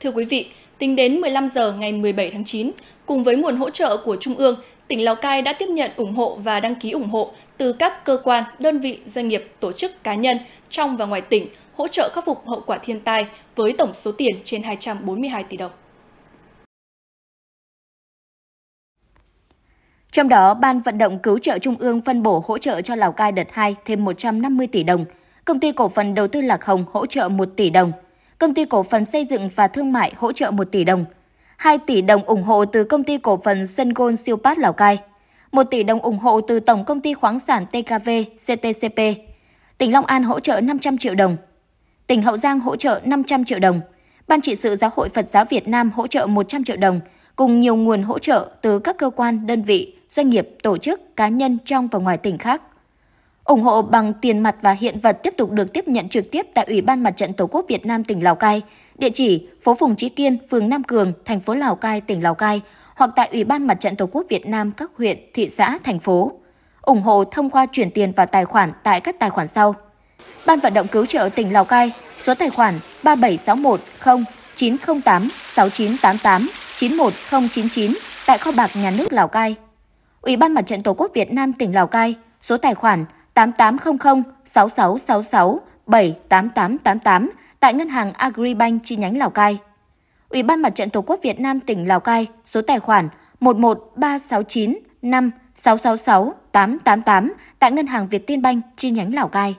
Thưa quý vị, tính đến 15 giờ ngày 17 tháng 9, cùng với nguồn hỗ trợ của Trung ương, tỉnh Lào Cai đã tiếp nhận ủng hộ và đăng ký ủng hộ từ các cơ quan, đơn vị, doanh nghiệp, tổ chức cá nhân trong và ngoài tỉnh hỗ trợ khắc phục hậu quả thiên tai với tổng số tiền trên 242 tỷ đồng. Trong đó, Ban vận động cứu trợ Trung ương phân bổ hỗ trợ cho Lào Cai đợt 2 thêm 150 tỷ đồng, Công ty Cổ phần Đầu tư Lạc Hồng hỗ trợ 1 tỷ đồng, Công ty cổ phần xây dựng và thương mại hỗ trợ 1 tỷ đồng. 2 tỷ đồng ủng hộ từ công ty cổ phần sân Gold Siêu Pát Lào Cai. 1 tỷ đồng ủng hộ từ Tổng công ty khoáng sản TKV CTCP. Tỉnh Long An hỗ trợ 500 triệu đồng. Tỉnh Hậu Giang hỗ trợ 500 triệu đồng. Ban trị sự Giáo hội Phật giáo Việt Nam hỗ trợ 100 triệu đồng cùng nhiều nguồn hỗ trợ từ các cơ quan, đơn vị, doanh nghiệp, tổ chức, cá nhân trong và ngoài tỉnh khác ủng hộ bằng tiền mặt và hiện vật tiếp tục được tiếp nhận trực tiếp tại Ủy ban Mặt trận Tổ quốc Việt Nam tỉnh Lào Cai, địa chỉ phố Phùng Trí Kiên, phường Nam Cường, thành phố Lào Cai, tỉnh Lào Cai hoặc tại Ủy ban Mặt trận Tổ quốc Việt Nam các huyện, thị xã, thành phố. ủng hộ thông qua chuyển tiền vào tài khoản tại các tài khoản sau. Ban vận động cứu trợ tỉnh Lào Cai, số tài khoản 37610 908 6988 91099 tại kho bạc nhà nước Lào Cai. Ủy ban Mặt trận Tổ quốc Việt Nam tỉnh Lào Cai, số tài khoản 0975 8800 6666 78888 tại ngân hàng Agribank chi nhánh Lào Cai. Ủy ban Mặt trận Tổ quốc Việt Nam tỉnh Lào Cai, số tài khoản 11369 5 666 888 tại ngân hàng Việt Tiên Banh chi nhánh Lào Cai.